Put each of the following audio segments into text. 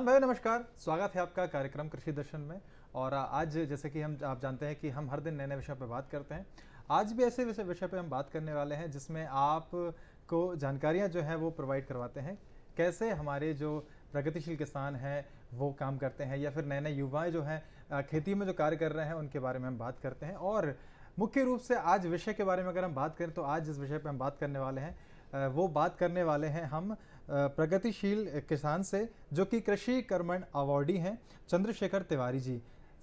किसान भाइयों नमस्कार स्वागत है आपका कार्यक्रम कृषि दर्शन में और आज जैसे कि हम आप जानते हैं कि हम हर दिन नए नए विषय पर बात करते हैं आज भी ऐसे विषय पर हम बात करने वाले हैं जिसमें आपको जानकारियां जो है वो प्रोवाइड करवाते हैं कैसे हमारे जो प्रगतिशील किसान हैं वो काम करते हैं या फिर नए नए युवाएं जो हैं खेती में जो कार्य कर रहे हैं उनके बारे में हम बात करते हैं और मुख्य रूप से आज विषय के बारे में अगर हम बात करें तो आज जिस विषय पर हम बात करने वाले हैं वो बात करने वाले हैं हम प्रगतिशील किसान से जो कि कृषि कर्मण अवार्डी हैं चंद्रशेखर तिवारी जी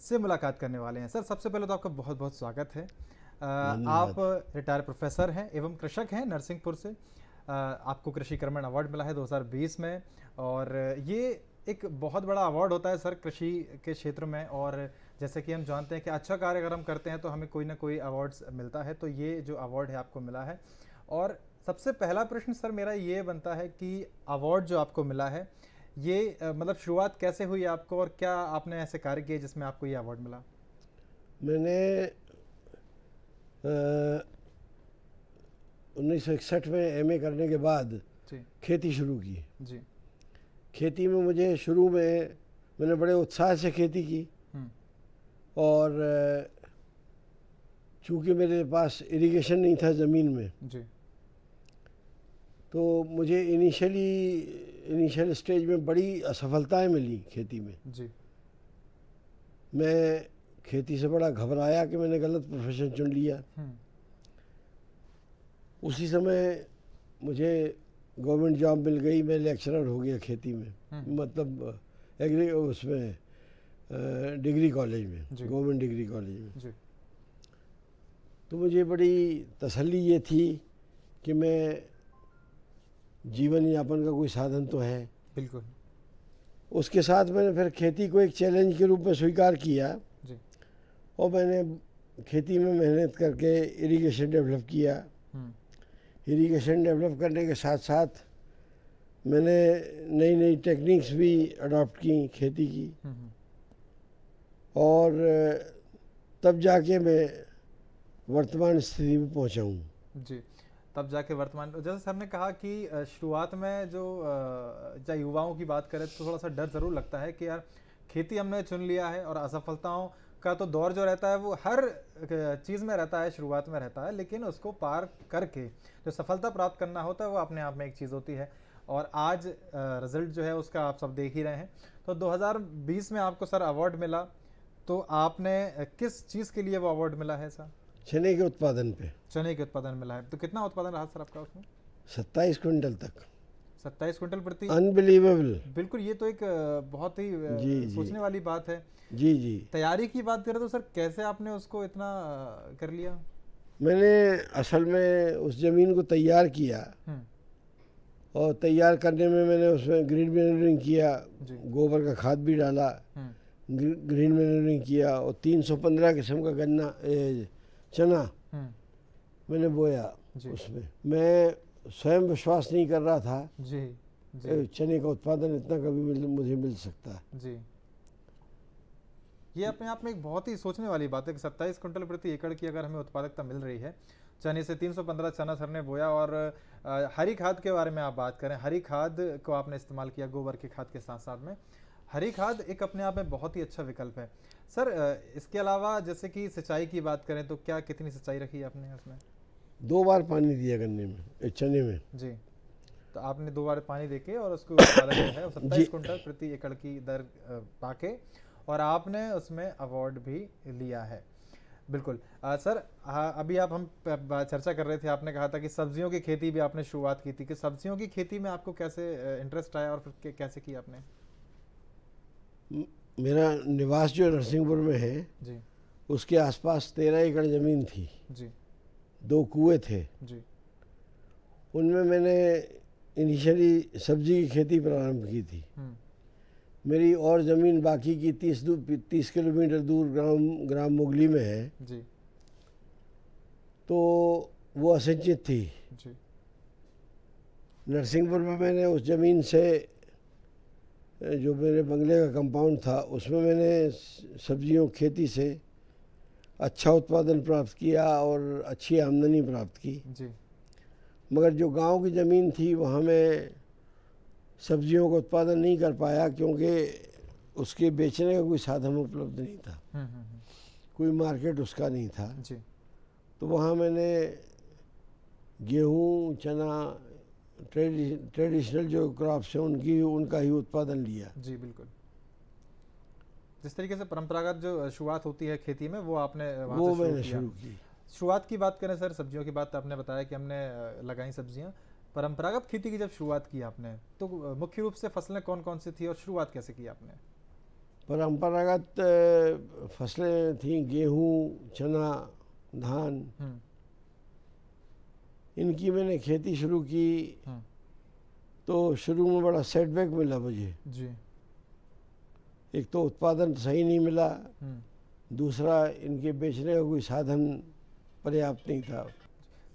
से मुलाकात करने वाले हैं सर सबसे पहले तो आपका बहुत बहुत स्वागत है आप रिटायर प्रोफेसर हैं एवं कृषक हैं नरसिंहपुर से आपको कृषि कर्मण अवार्ड मिला है 2020 में और ये एक बहुत बड़ा अवार्ड होता है सर कृषि के क्षेत्र में और जैसे कि हम जानते हैं कि अच्छा कार्य अगर हम करते हैं तो हमें कोई ना कोई अवार्ड्स मिलता है तो ये जो अवार्ड है आपको मिला है और सबसे पहला प्रश्न सर मेरा ये बनता है कि अवार्ड जो आपको मिला है ये मतलब शुरुआत कैसे हुई आपको और क्या आपने ऐसे कार्य किए जिसमें आपको ये अवार्ड मिला मैंने उन्नीस में एमए करने के बाद खेती शुरू की जी खेती में मुझे शुरू में मैंने बड़े उत्साह से खेती की हम्म। और चूंकि मेरे पास इरिगेशन नहीं था ज़मीन में जी तो मुझे इनिशियली इनिशियल स्टेज में बड़ी असफलताएं मिली खेती में जी मैं खेती से बड़ा घबराया कि मैंने गलत प्रोफेशन चुन लिया हम्म। उसी समय मुझे गवर्नमेंट जॉब मिल गई मैं लेक्चरर हो गया खेती में हम्म। मतलब एग्री उसमें डिग्री कॉलेज में गवर्नमेंट डिग्री कॉलेज में तो मुझे बड़ी तसल्ली ये थी कि मैं जीवन यापन का कोई साधन तो है बिल्कुल उसके साथ मैंने फिर खेती को एक चैलेंज के रूप में स्वीकार किया जी। और मैंने खेती में मेहनत करके इरिगेशन डेवलप किया इरिगेशन हम्म। डेवलप करने के साथ साथ मैंने नई नई टेक्निक्स भी अडॉप्ट की खेती की हम्म, हम्म। और तब जाके मैं वर्तमान स्थिति में पहुँचाऊँ जी तब जाके वर्तमान जैसे सर ने कहा कि शुरुआत में जो चाहे युवाओं की बात करें तो थोड़ा सा डर ज़रूर लगता है कि यार खेती हमने चुन लिया है और असफलताओं का तो दौर जो रहता है वो हर चीज़ में रहता है शुरुआत में रहता है लेकिन उसको पार करके जो सफलता प्राप्त करना होता है वो अपने आप में एक चीज़ होती है और आज रिजल्ट जो है उसका आप सब देख ही रहे हैं तो 2020 में आपको सर अवार्ड मिला तो आपने किस चीज़ के लिए वो अवार्ड मिला है सर चने के उत्पादन पे चने के उत्पादन में लाए तो कितना उत्पादन रहा सर आपका उसमें सत्ताईस क्विंटल तक सत्ताईस क्विंटल प्रति अनबिलीवेबल बिल्कुल ये तो एक बहुत ही जी, सोचने वाली बात है जी जी तैयारी की बात करें तो सर कैसे आपने उसको इतना कर लिया मैंने असल में उस ज़मीन को तैयार किया हम्म। और तैयार करने में मैंने उसमें ग्रीन मैनेजरिंग किया गोबर का खाद भी डाला हम्म। ग्रीन मैनेजरिंग किया और 315 किस्म का गन्ना चना हम्म। मैंने बोया उसमें मैं स्वयं विश्वास नहीं कर रहा था जी, जी। चने का उत्पादन इतना कभी मिल, मुझे मिल सकता है जी ये अपने आप में एक बहुत ही सोचने वाली बात है कि सत्ताईस क्विंटल प्रति एकड़ की अगर हमें उत्पादकता मिल रही है चने से 315 चना सर ने बोया और हरी खाद के बारे में आप बात करें हरी खाद को आपने इस्तेमाल किया गोबर की खाद के साथ साथ में हरी खाद एक अपने आप में बहुत ही अच्छा विकल्प है सर इसके अलावा जैसे कि सिंचाई की बात करें तो क्या कितनी सिंचाई रखी है आपने उसमें दो बार पानी दिया गन्ने में चने में जी तो आपने दो बार पानी देके और उसको है सत्ताईस कुंटल प्रति एकड़ की दर पाके और आपने उसमें अवार्ड भी लिया है बिल्कुल आ, सर आ, अभी आप हम चर्चा कर रहे थे आपने कहा था कि सब्जियों की खेती भी आपने शुरुआत की थी कि सब्जियों की खेती में आपको कैसे इंटरेस्ट आया और फिर कैसे की आपने मेरा निवास जो नरसिंहपुर में है जी उसके आसपास तेरह एकड़ ज़मीन थी जी दो कुएं थे जी उनमें मैंने इनिशियली सब्जी की खेती प्रारंभ की थी हम्म। मेरी और ज़मीन बाकी की तीस दूर तीस किलोमीटर दूर ग्राम ग्राम मुगली में है जी तो वो असिंचित थी जी नरसिंहपुर में मैंने उस ज़मीन से जो मेरे बंगले का कंपाउंड था उसमें मैंने सब्जियों खेती से अच्छा उत्पादन प्राप्त किया और अच्छी आमदनी प्राप्त की जी मगर जो गांव की ज़मीन थी वहाँ मैं सब्जियों का उत्पादन नहीं कर पाया क्योंकि उसके बेचने का कोई साधन उपलब्ध नहीं था हम्म, हम्म, हम्म। कोई मार्केट उसका नहीं था जी तो वहाँ मैंने गेहूँ चना ट्रेडिशनल जो क्रॉप्स हैं उनकी उनका ही उत्पादन लिया जी बिल्कुल जिस तरीके से परंपरागत जो शुरुआत होती है खेती में वो आपने वो मैंने शुरू की शुरुआत की बात करें सर सब्जियों की बात तो आपने बताया कि हमने लगाई सब्जियां परंपरागत खेती की जब शुरुआत की आपने तो मुख्य रूप से फसलें कौन कौन सी थी और शुरुआत कैसे की आपने परंपरागत फसलें थी गेहूँ चना धान इनकी मैंने खेती शुरू की हाँ। तो शुरू में बड़ा सेटबैक मिला मुझे जी एक तो उत्पादन सही नहीं मिला हाँ। दूसरा इनके बेचने का कोई साधन पर्याप्त नहीं था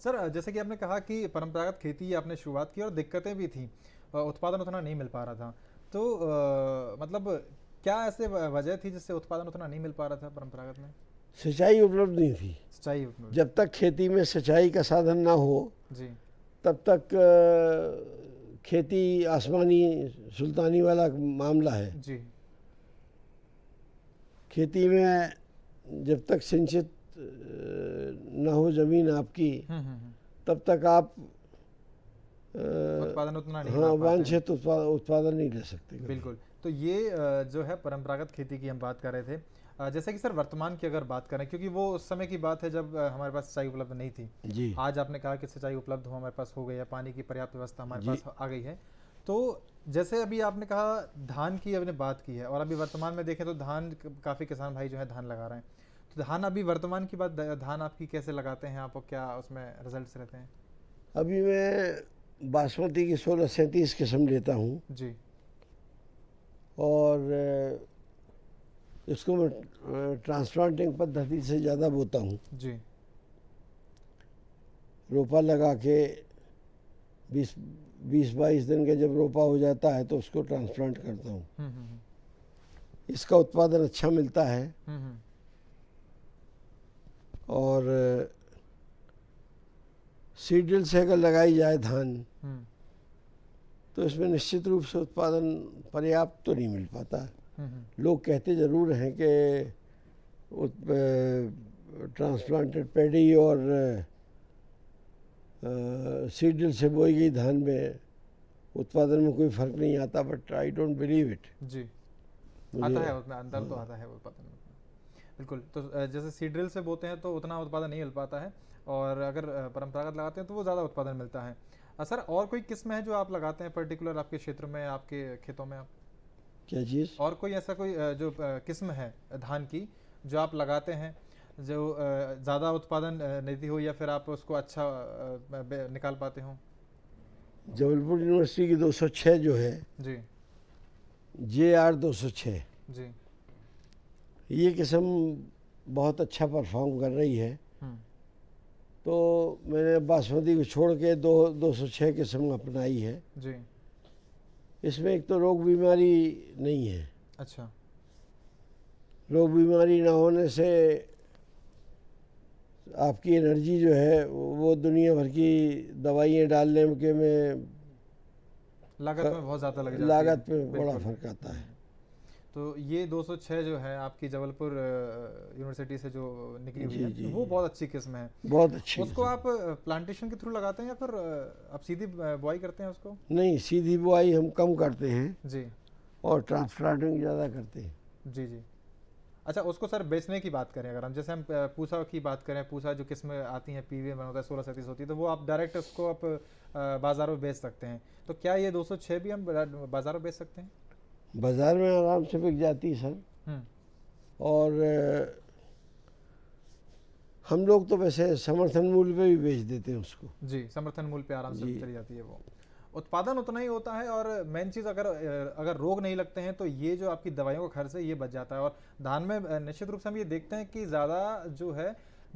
सर जैसे कि आपने कहा कि परंपरागत खेती आपने शुरुआत की और दिक्कतें भी थी उत्पादन उतना नहीं मिल पा रहा था तो आ, मतलब क्या ऐसे वजह थी जिससे उत्पादन उतना नहीं मिल पा रहा था परंपरागत में सिंचाई उपलब्ध नहीं थी सिंचाई जब तक खेती में सिंचाई का साधन ना हो जी तब तक खेती आसमानी सुल्तानी वाला मामला है जी खेती में जब तक सिंचित ना हो ज़मीन आपकी हम्म, हम्म, हम्म। तब तक आप उत्पादन उतना नहीं हाँ वांछित उत्पादन नहीं ले सकते बिल्कुल तो ये जो है परंपरागत खेती की हम बात कर रहे थे जैसे कि सर वर्तमान की अगर बात करें क्योंकि वो उस समय की बात है जब हमारे पास सिंचाई उपलब्ध नहीं थी जी आज आपने कहा कि सिंचाई उपलब्ध हो हमारे पास हो गई है पानी की पर्याप्त व्यवस्था हमारे पास आ गई है तो जैसे अभी आपने कहा धान की आपने बात की है और अभी वर्तमान में देखें तो धान काफ़ी किसान भाई जो है धान लगा रहे हैं तो धान अभी वर्तमान की बात धान आपकी कैसे लगाते हैं आप क्या उसमें रिजल्ट रहते हैं अभी मैं बासमती की सोलह सैंतीस किस्म लेता हूँ जी और इसको मैं ट्रांसप्लांटिंग पद्धति से ज़्यादा बोता हूँ जी रोपा लगा के बीस बीस बाईस दिन का जब रोपा हो जाता है तो उसको ट्रांसप्लांट करता हूँ हम्म, हम्म, हम्म। इसका उत्पादन अच्छा मिलता है और सीडल से अगर लगाई जाए धान तो इसमें निश्चित रूप से उत्पादन पर्याप्त तो नहीं मिल पाता है हम्म। लोग कहते ज़रूर हैं कि ट्रांसप्लांटेड पेडी और सीडल से बोई गई धान में उत्पादन में कोई फर्क नहीं आता but I don't believe it जी आता है उसमें अंदर तो हाँ। आता है उत्पादन में बिल्कुल तो जैसे सीड्रिल से बोते हैं तो उतना उत्पादन नहीं मिल पाता है और अगर परंपरागत लगाते हैं तो वो ज़्यादा उत्पादन मिलता है सर और कोई किस्म है जो आप लगाते हैं पर्टिकुलर आपके क्षेत्र में आपके खेतों में आप क्या चीज़ और कोई ऐसा कोई जो किस्म है धान की जो आप लगाते हैं जो ज़्यादा उत्पादन नहीं हो या फिर आप उसको अच्छा निकाल पाते हो जबलपुर यूनिवर्सिटी की 206 जो है जी जे आर दो जी ये किस्म बहुत अच्छा परफॉर्म कर रही है हम्म। तो मैंने बासमती को छोड़ के दो दो सौ छः किस्म अपनाई है जी इसमें एक तो रोग बीमारी नहीं है अच्छा रोग बीमारी ना होने से आपकी एनर्जी जो है वो दुनिया भर की दवाइयाँ डालने के में लागत में बहुत ज़्यादा लग लागत में बड़ा फर्क आता है तो ये 206 जो है आपकी जबलपुर यूनिवर्सिटी से जो निकली हुई है वो बहुत अच्छी किस्म है बहुत अच्छी उसको आप प्लांटेशन के थ्रू लगाते हैं या फिर आप सीधी बुआई करते हैं उसको नहीं सीधी बुआई हम कम करते हैं जी और ट्रांसप्लांटिंग ज़्यादा करते हैं जी जी अच्छा उसको सर बेचने की बात करें अगर हम जैसे हम पूसा की बात करें पूसा जो किस्में आती हैं वी में होता है सोलह सैंतीस होती है तो वो आप डायरेक्ट उसको आप बाज़ार में बेच सकते हैं तो क्या ये 206 भी हम बाज़ार में बेच सकते हैं बाज़ार में आराम से बिक जाती सर हम्म। और हम लोग तो वैसे समर्थन मूल्य पे भी बेच देते हैं उसको जी समर्थन मूल्य पे आराम से चली जाती है वो उत्पादन उतना ही होता है और मेन चीज़ अगर अगर रोग नहीं लगते हैं तो ये जो आपकी दवाइयों का खर्च है ये बच जाता है और धान में निश्चित रूप से हम ये देखते हैं कि ज़्यादा जो है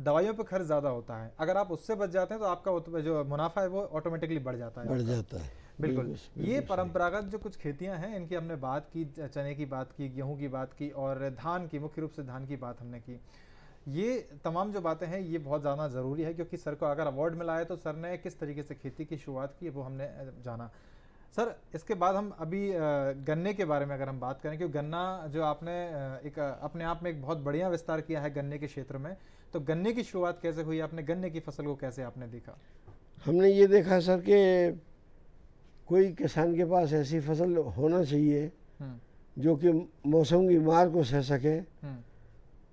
दवाइयों पर खर्च ज़्यादा होता है अगर आप उससे बच जाते हैं तो आपका जो मुनाफा है वो ऑटोमेटिकली बढ़ जाता है बढ़ जाता है बिल्कुल ये परंपरागत जो कुछ खेतियां हैं इनकी हमने बात की चने की बात की गेहूं की बात की और धान की मुख्य रूप से धान की बात हमने की ये तमाम जो बातें हैं ये बहुत ज़्यादा ज़रूरी है क्योंकि सर को अगर अवार्ड मिला है तो सर ने किस तरीके से खेती की शुरुआत की वो हमने जाना सर इसके बाद हम अभी गन्ने के बारे में अगर हम बात करें क्योंकि गन्ना जो आपने एक अपने आप में एक बहुत बढ़िया विस्तार किया है गन्ने के क्षेत्र में तो गन्ने की शुरुआत कैसे हुई आपने गन्ने की फसल को कैसे आपने देखा हमने ये देखा सर कि कोई किसान के पास ऐसी फसल होना चाहिए हम्म। जो कि मौसम की मार को सह सके हम्म।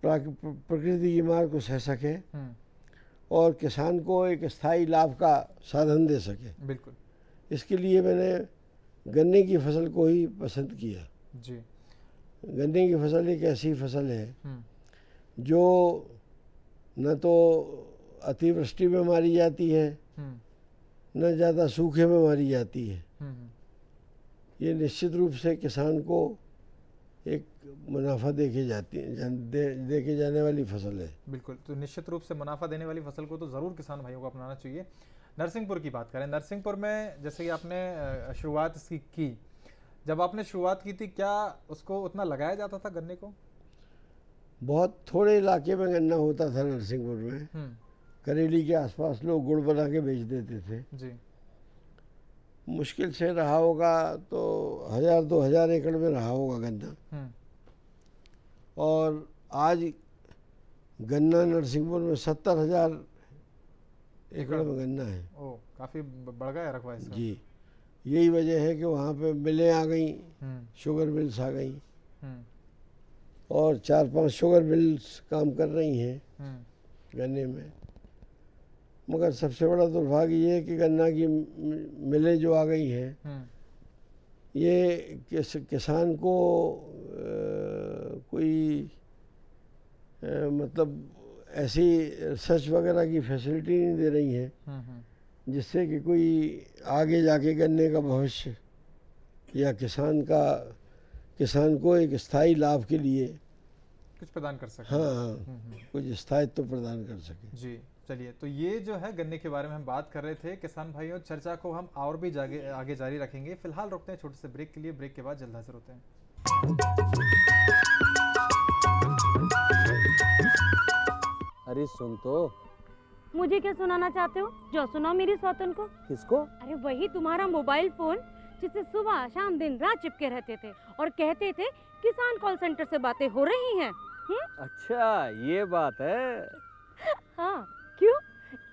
प्रकृति की मार को सह सके हम्म। और किसान को एक स्थायी लाभ का साधन दे सके बिल्कुल इसके लिए मैंने गन्ने की फसल को ही पसंद किया जी गन्ने की फसल एक ऐसी फसल है जो न तो अतिवृष्टि में मारी जाती है न ज़्यादा सूखे में मारी जाती है हम्म, हम्म। ये निश्चित रूप से किसान को एक मुनाफा देके जाती है जान, दे, जाने वाली फसल है बिल्कुल तो निश्चित रूप से मुनाफा देने वाली फसल को तो ज़रूर किसान भाइयों को अपनाना चाहिए नरसिंहपुर की बात करें नरसिंहपुर में जैसे कि आपने शुरुआत इसकी की जब आपने शुरुआत की थी क्या उसको उतना लगाया जाता था गन्ने को बहुत थोड़े इलाके में गन्ना होता था नरसिंहपुर में हम्म। करेली के आसपास लोग गुड़ बना के बेच देते थे जी मुश्किल से रहा होगा तो हज़ार दो हज़ार एकड़ में रहा होगा गन्ना हम्म। और आज गन्ना नरसिंहपुर में सत्तर हज़ार एकड़ में गन्ना है ओ काफ़ी बढ़ गया रकबा इसका जी यही वजह है कि वहाँ पे मिलें आ गई हम्म। शुगर मिल्स आ गई हम्म। और चार पांच शुगर मिल्स काम कर रही हैं गन्ने में मगर सबसे बड़ा दुर्भाग्य ये है कि गन्ना की मिलें जो आ गई हैं हम्म। ये किस किसान को आ, कोई आ, मतलब ऐसी रिसर्च वगैरह की फैसिलिटी नहीं दे रही हैं हम्म, हम्म। जिससे कि कोई आगे जाके गन्ने का भविष्य या किसान का किसान को एक स्थायी लाभ के लिए कुछ प्रदान कर सके हाँ हाँ कुछ स्थायित्व तो प्रदान कर सके जी चलिए तो ये जो है गन्ने के बारे में हम बात कर रहे थे किसान भाइयों चर्चा को हम और भी जागे, आगे जारी रखेंगे फिलहाल रुकते हैं छोटे से ब्रेक के लिए ब्रेक के बाद जल्द हाजिर होते हैं अरे सुन तो मुझे क्या सुनाना चाहते हो जो सुनाओ मेरी सौतन को किसको अरे वही तुम्हारा मोबाइल फोन जिसे सुबह शाम दिन रात चिपके रहते थे और कहते थे किसान कॉल सेंटर से बातें हो रही हैं हम्म? अच्छा ये बात है हाँ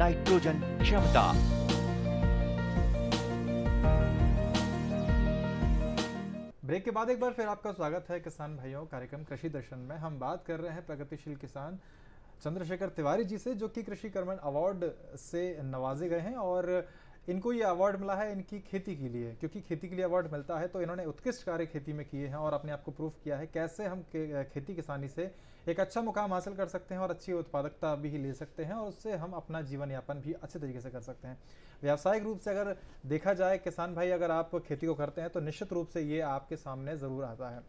नाइट्रोजन क्षमता ब्रेक के बाद एक बार फिर आपका स्वागत है किसान भाइयों कार्यक्रम कृषि दर्शन में हम बात कर रहे हैं प्रगतिशील किसान चंद्रशेखर तिवारी जी से जो कि कृषि कर्मण अवार्ड से नवाजे गए हैं और इनको ये अवार्ड मिला है इनकी खेती के लिए क्योंकि खेती के लिए अवार्ड मिलता है तो इन्होंने उत्कृष्ट कार्य खेती में किए हैं और अपने आप को प्रूफ किया है कैसे हम खेती किसानी से एक अच्छा मुकाम हासिल कर सकते हैं और अच्छी उत्पादकता भी ले सकते हैं और उससे हम अपना जीवन यापन भी अच्छे तरीके से कर सकते हैं व्यावसायिक रूप से अगर देखा जाए किसान भाई अगर आप खेती को करते हैं तो निश्चित रूप से ये आपके सामने ज़रूर आता है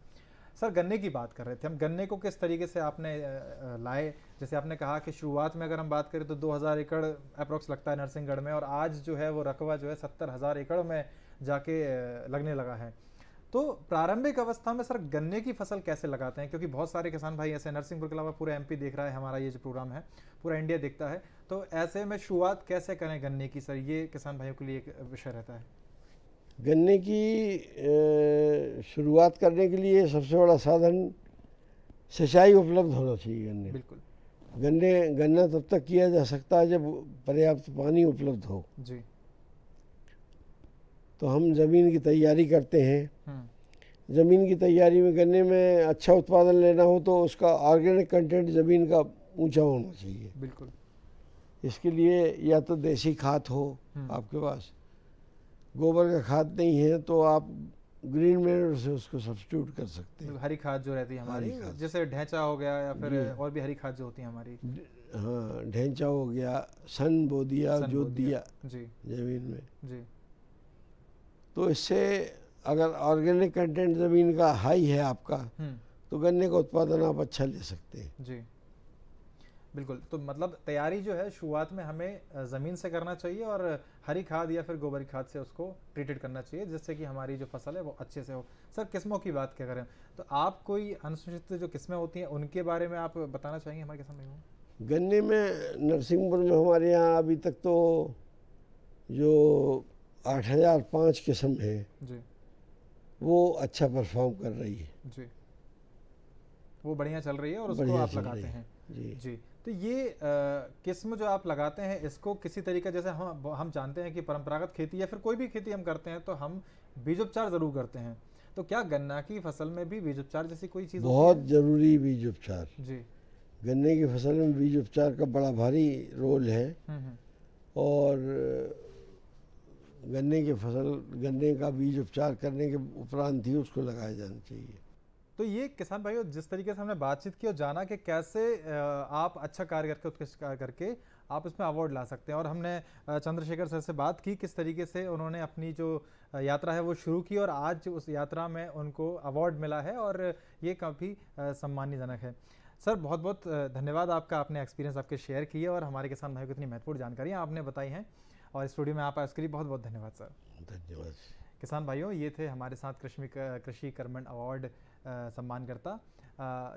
सर गन्ने की बात कर रहे थे हम गन्ने को किस तरीके से आपने लाए जैसे आपने कहा कि शुरुआत में अगर हम बात करें तो 2000 एकड़ अप्रोक्स लगता है नरसिंहगढ़ में और आज जो है वो रकबा जो है सत्तर हज़ार एकड़ में जाके लगने लगा है तो प्रारंभिक अवस्था में सर गन्ने की फसल कैसे लगाते हैं क्योंकि बहुत सारे किसान भाई ऐसे नरसिंहपुर के अलावा पूरा एमपी देख रहा है हमारा ये जो प्रोग्राम है पूरा इंडिया देखता है तो ऐसे में शुरुआत कैसे करें गन्ने की सर ये किसान भाइयों के लिए एक विषय रहता है गन्ने की शुरुआत करने के लिए सबसे बड़ा साधन सिंचाई उपलब्ध होना चाहिए गन्ने बिल्कुल गन्ने गन्ना तब तक किया जा सकता है जब पर्याप्त पानी उपलब्ध हो जी तो हम ज़मीन की तैयारी करते हैं हम्म। ज़मीन की तैयारी में करने में अच्छा उत्पादन लेना हो तो उसका ऑर्गेनिक कंटेंट ज़मीन का ऊंचा होना चाहिए बिल्कुल इसके लिए या तो देसी खाद हो हम्म। आपके पास गोबर का खाद नहीं है तो आप ग्रीन मेनर से उसको सब्सिट्यूट कर सकते हैं मतलब हरी खाद जो रहती है हमारी जैसे ढैंचा हो गया या फिर और भी हरी खाद जो होती है हमारी हाँ ढेंचा हो गया सन बो दिया जो दिया जी जमीन में जी तो इससे अगर ऑर्गेनिक कंटेंट ज़मीन का हाई है आपका हम्म। तो गन्ने का उत्पादन आप अच्छा ले सकते हैं जी बिल्कुल तो मतलब तैयारी जो है शुरुआत में हमें ज़मीन से करना चाहिए और हरी खाद या फिर गोबर खाद से उसको ट्रीटेड करना चाहिए जिससे कि हमारी जो फसल है वो अच्छे से हो सर किस्मों की बात क्या करें तो आप कोई अनुसूचित जो किस्में होती हैं उनके बारे में आप बताना चाहेंगे हमारे किसान भाइयों गन्ने में नरसिंहपुर में हमारे यहाँ अभी तक तो जो आठ हज़ार पाँच किस्म है जी। वो अच्छा परफॉर्म कर रही है जी वो बढ़िया चल रही है और उसको आप लगाते हैं जी जी तो ये किस्म जो आप लगाते हैं इसको किसी तरीके जैसे हम हम जानते हैं कि परंपरागत खेती या फिर कोई भी खेती हम करते हैं तो हम बीजोपचार ज़रूर करते हैं तो क्या गन्ना की फसल में भी बीज उपचार जैसी कोई चीज़ बहुत ज़रूरी बीज उपचार जी गन्ने की फसल में बीज उपचार का बड़ा भारी रोल है हम्म, हम्म। और गन्ने की फसल गन्ने का बीज उपचार करने के उपरांत ही उसको लगाया जाना चाहिए तो ये किसान भाइयों जिस तरीके से हमने बातचीत की और जाना कि कैसे आप अच्छा कार्य करके उत्कृष्ट करके आप इसमें अवार्ड ला सकते हैं और हमने चंद्रशेखर सर से बात की किस तरीके से उन्होंने अपनी जो यात्रा है वो शुरू की और आज उस यात्रा में उनको अवार्ड मिला है और ये काफ़ी सम्मानजनक है सर बहुत बहुत धन्यवाद आपका आपने एक्सपीरियंस आपके शेयर किए और हमारे किसान भाई को इतनी महत्वपूर्ण जानकारियाँ आपने बताई हैं और स्टूडियो में आप आए उसके लिए बहुत बहुत धन्यवाद सर धन्यवाद किसान भाइयों ये थे हमारे साथ कृषि कृषि कर्मण अवार्ड सम्मानकर्ता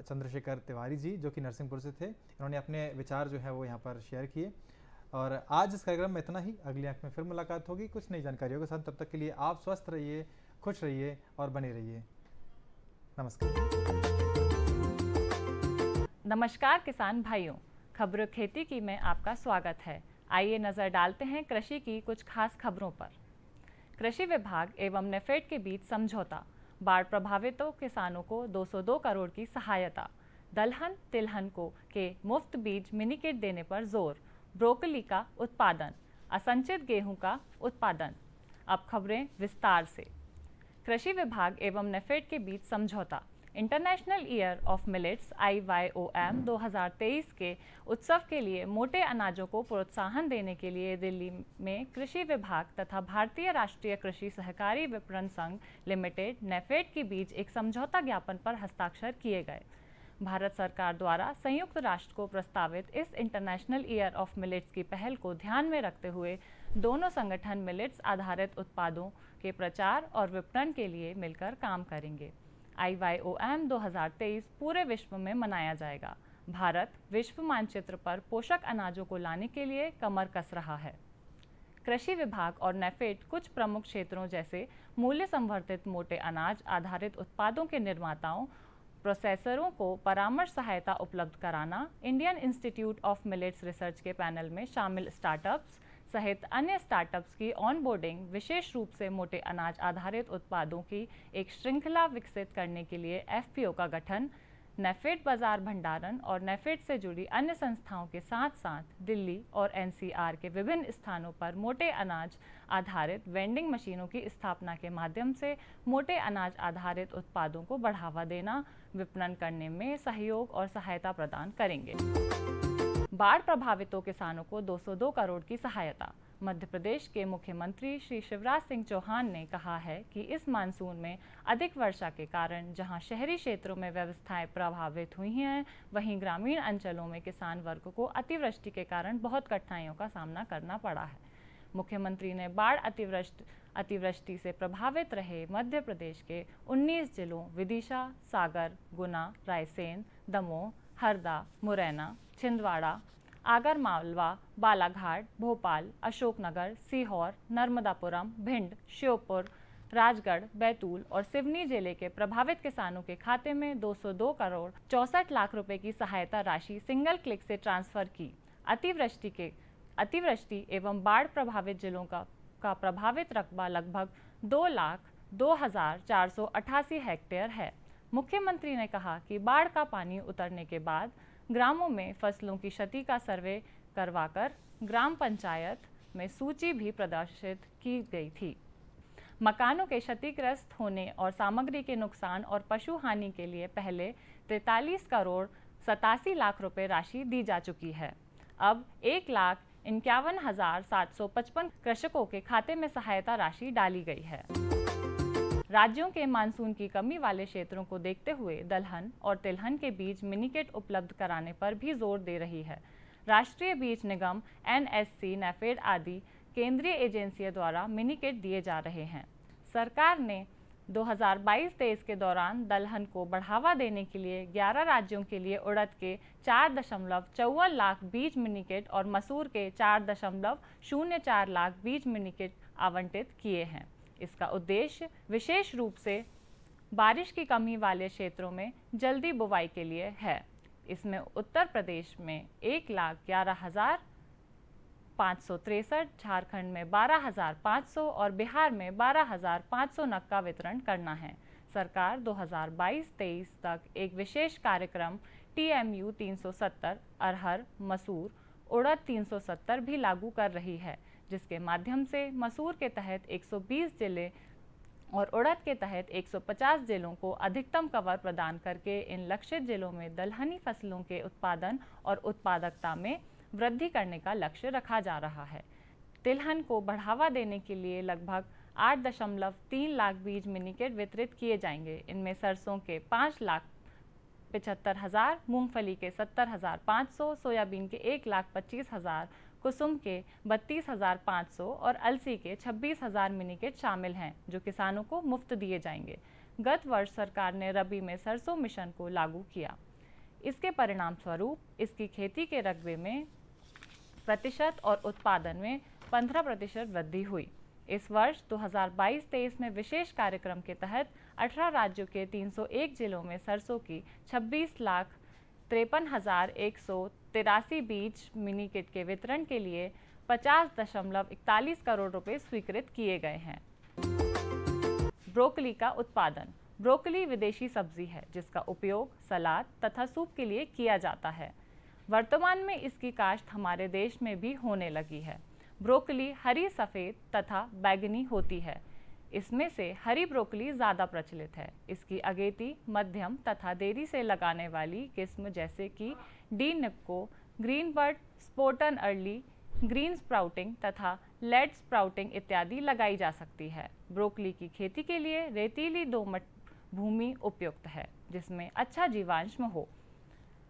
चंद्रशेखर तिवारी जी जो कि नरसिंहपुर से थे इन्होंने अपने विचार जो है वो यहाँ पर शेयर किए और आज इस कार्यक्रम में इतना ही अगले आंख में फिर मुलाकात होगी कुछ नई जानकारियों के साथ तब तक के लिए आप स्वस्थ रहिए खुश रहिए और बने रहिए नमस्कार नमस्कार किसान भाइयों खबरों खेती की में आपका स्वागत है आइए नज़र डालते हैं कृषि की कुछ खास खबरों पर कृषि विभाग एवं नेफेड के बीच समझौता बाढ़ प्रभावितों किसानों को 202 करोड़ की सहायता दलहन तिलहन को के मुफ्त बीज मिनी किट देने पर जोर ब्रोकली का उत्पादन असंचित गेहूं का उत्पादन अब खबरें विस्तार से कृषि विभाग एवं नेफेड के बीच समझौता इंटरनेशनल ईयर ऑफ मिलेट्स हज़ार तेईस के उत्सव के लिए मोटे अनाजों को प्रोत्साहन देने के लिए दिल्ली में कृषि विभाग तथा भारतीय राष्ट्रीय कृषि सहकारी विपणन संघ लिमिटेड नेफेड के बीच एक समझौता ज्ञापन पर हस्ताक्षर किए गए भारत सरकार द्वारा संयुक्त राष्ट्र को प्रस्तावित इस इंटरनेशनल ईयर ऑफ मिलेट्स की पहल को ध्यान में रखते हुए दोनों संगठन मिलेट्स आधारित उत्पादों के प्रचार और विपणन के लिए मिलकर काम करेंगे आई वाई ओ एम दो पूरे विश्व में मनाया जाएगा भारत विश्व मानचित्र पर पोषक अनाजों को लाने के लिए कमर कस रहा है कृषि विभाग और नेफेड कुछ प्रमुख क्षेत्रों जैसे मूल्य संवर्धित मोटे अनाज आधारित उत्पादों के निर्माताओं प्रोसेसरों को परामर्श सहायता उपलब्ध कराना Indian Institute of Millets Research के पैनल में शामिल स्टार्टअप्स सहित अन्य स्टार्टअप्स की ऑनबोर्डिंग विशेष रूप से मोटे अनाज आधारित उत्पादों की एक श्रृंखला विकसित करने के लिए एफपीओ का गठन नेफेड बाजार भंडारण और नेफेड से जुड़ी अन्य संस्थाओं के साथ साथ दिल्ली और एनसीआर के विभिन्न स्थानों पर मोटे अनाज आधारित वेंडिंग मशीनों की स्थापना के माध्यम से मोटे अनाज आधारित उत्पादों को बढ़ावा देना विपणन करने में सहयोग और सहायता प्रदान करेंगे बाढ़ प्रभावितों किसानों को 202 करोड़ की सहायता मध्य प्रदेश के मुख्यमंत्री श्री शिवराज सिंह चौहान ने कहा है कि इस मानसून में अधिक वर्षा के कारण जहां शहरी क्षेत्रों में व्यवस्थाएं प्रभावित हुई हैं वहीं ग्रामीण अंचलों में किसान वर्ग को अतिवृष्टि के कारण बहुत कठिनाइयों का सामना करना पड़ा है मुख्यमंत्री ने बाढ़ अतिवृष्ट अतिवृष्टि से प्रभावित रहे मध्य प्रदेश के 19 जिलों विदिशा सागर गुना रायसेन दमोह हरदा मुरैना छिंदवाड़ा आगर मालवा बालाघाट भोपाल अशोकनगर सीहोर नर्मदापुरम भिंड श्योपुर राजगढ़ बैतूल और सिवनी जिले के प्रभावित किसानों के खाते में 202 करोड़ चौसठ लाख रुपए की सहायता राशि सिंगल क्लिक से ट्रांसफर की अतिवृष्टि के अतिवृष्टि एवं बाढ़ प्रभावित जिलों का का प्रभावित रकबा लगभग दो लाख दो हजार चार सौ अठासी हेक्टेयर है मुख्यमंत्री ने कहा कि बाढ़ का पानी उतरने के बाद ग्रामों में फसलों की क्षति का सर्वे करवाकर ग्राम पंचायत में सूची भी प्रदर्शित की गई थी मकानों के क्षतिग्रस्त होने और सामग्री के नुकसान और पशु हानि के लिए पहले तैतालीस करोड़ सतासी लाख रुपए राशि दी जा चुकी है अब एक लाख इक्यावन हजार सात सौ पचपन कृषकों के खाते में सहायता राशि डाली गई है राज्यों के मानसून की कमी वाले क्षेत्रों को देखते हुए दलहन और तिलहन के बीज मिनीकेट उपलब्ध कराने पर भी जोर दे रही है राष्ट्रीय बीज निगम एनएससी नेफेड आदि केंद्रीय एजेंसियों द्वारा मिनीकेट दिए जा रहे हैं सरकार ने 2022-23 के दौरान दलहन को बढ़ावा देने के लिए 11 राज्यों के लिए उड़द के चार दशमलव चौवन लाख बीज मिनीकेट और मसूर के चार दशमलव शून्य चार लाख बीज मिनीकेट आवंटित किए हैं इसका उद्देश्य विशेष रूप से बारिश की कमी वाले क्षेत्रों में जल्दी बुवाई के लिए है इसमें उत्तर प्रदेश में एक लाख ग्यारह हज़ार पाँच सौ तिरसठ झारखंड में बारह हज़ार पाँच सौ और बिहार में बारह हज़ार पाँच सौ नग का वितरण करना है सरकार 2022-23 तक एक विशेष कार्यक्रम टी एम यू तीन अरहर मसूर उड़द सत्तर भी लागू कर रही है जिसके माध्यम से मसूर के तहत 120 जिले और उड़द के तहत 150 जिलों को अधिकतम कवर प्रदान करके इन लक्षित जिलों में दलहनी फसलों के उत्पादन और उत्पादकता में वृद्धि करने का लक्ष्य रखा जा रहा है तिलहन को बढ़ावा देने के लिए लगभग आठ दशमलव तीन लाख बीज मिनीकेट वितरित किए जाएंगे इनमें सरसों के पाँच लाख पचहत्तर हज़ार मूँगफली के सत्तर हज़ार पाँच सौ सोयाबीन के एक लाख पच्चीस हज़ार कुसुम के बत्तीस हज़ार पाँच सौ और अलसी के छब्बीस हज़ार मिनी किट शामिल हैं जो किसानों को मुफ्त दिए जाएंगे गत वर्ष सरकार ने रबी में सरसों मिशन को लागू किया इसके परिणाम स्वरूप इसकी खेती के रकबे में प्रतिशत और उत्पादन में 15 प्रतिशत वृद्धि हुई इस वर्ष 2022-23 में विशेष कार्यक्रम के तहत 18 राज्यों के 301 जिलों में सरसों की छब्बीस लाख तिरपन हज़ार एक सौ तिरासी बीज मिनी किट के वितरण के लिए पचास दशमलव इकतालीस करोड़ रुपए स्वीकृत किए गए हैं ब्रोकली का उत्पादन ब्रोकली विदेशी सब्जी है जिसका उपयोग सलाद तथा सूप के लिए किया जाता है वर्तमान में इसकी काश्त हमारे देश में भी होने लगी है ब्रोकली हरी सफ़ेद तथा बैगनी होती है इसमें से हरी ब्रोकली ज़्यादा प्रचलित है इसकी अगेती मध्यम तथा देरी से लगाने वाली किस्म जैसे कि डी निपको green bird early green sprouting तथा लेड स्प्राउटिंग इत्यादि लगाई जा सकती है ब्रोकली की खेती के लिए रेतीली दोमट भूमि उपयुक्त है जिसमें अच्छा जीवांश हो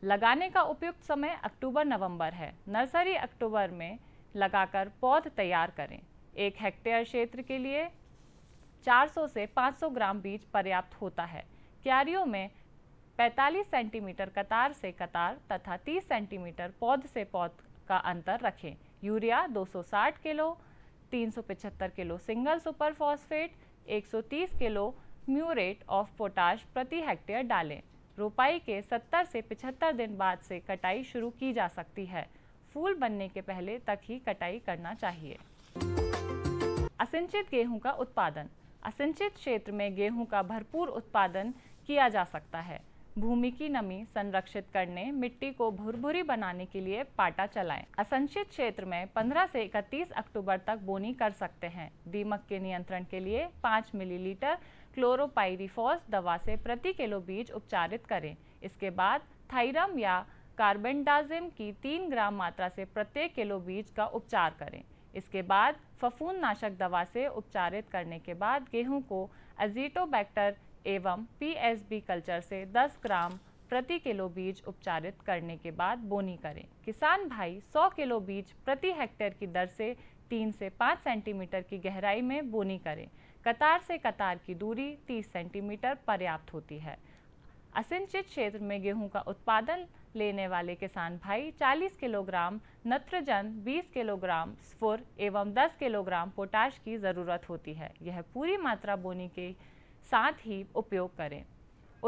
लगाने का उपयुक्त समय अक्टूबर नवंबर है नर्सरी अक्टूबर में लगाकर पौध तैयार करें एक हेक्टेयर क्षेत्र के लिए 400 से 500 ग्राम बीज पर्याप्त होता है क्यारियों में 45 सेंटीमीटर कतार से कतार तथा 30 सेंटीमीटर पौध से पौध का अंतर रखें urea 260 kilo 375 kilo single super phosphate 130 kilo muriate of potash प्रति हेक्टेयर डालें रोपाई के 70 से 75 दिन बाद से कटाई शुरू की जा सकती है फूल बनने के पहले तक ही कटाई करना चाहिए असिंचित गेहूं का उत्पादन असिंचित क्षेत्र में गेहूं का भरपूर उत्पादन किया जा सकता है भूमि की नमी संरक्षित करने मिट्टी को भुरभुरी बनाने के लिए पाटा चलाएं। असंचित क्षेत्र में 15 से 31 अक्टूबर तक बोनी कर सकते हैं दीमक के नियंत्रण के लिए 5 मिलीलीटर क्लोरोपाइरिफॉस दवा से प्रति किलो बीज उपचारित करें इसके बाद थाइरम या कार्बेंडाजिम की 3 ग्राम मात्रा से प्रत्येक किलो बीज का उपचार करें इसके बाद फफूंद नाशक दवा से उपचारित करने के बाद गेहूं को अजीटोबैक्टर एवं पीएसबी कल्चर से 10 ग्राम प्रति किलो बीज उपचारित करने के बाद बोनी करें किसान भाई 100 किलो बीज प्रति हेक्टेयर की दर से 3 से 5 सेंटीमीटर की गहराई में बोनी करें कतार से कतार की दूरी 30 सेंटीमीटर पर्याप्त होती है असिंचित क्षेत्र में गेहूं का उत्पादन लेने वाले किसान भाई 40 किलोग्राम नत्रजन 20 किलोग्राम स्फुर एवं 10 किलोग्राम पोटाश की ज़रूरत होती है यह पूरी मात्रा बोनी के साथ ही उपयोग करें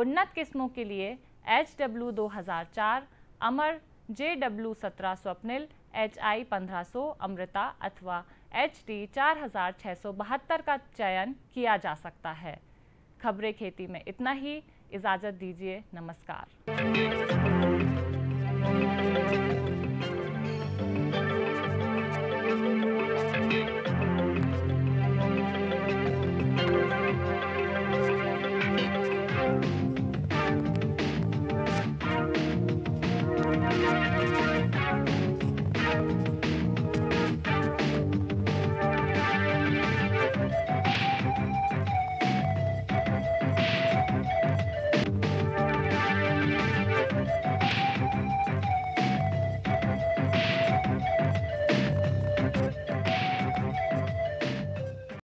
उन्नत किस्मों के लिए एच डब्ल्यू दो हज़ार चार अमर जे डब्ल्यू सत्रह स्वप्निल एच आई पंद्रह सौ अमृता अथवा एच डी चार हज़ार छः सौ बहत्तर का चयन किया जा सकता है खबरें खेती में इतना ही इजाज़त दीजिए नमस्कार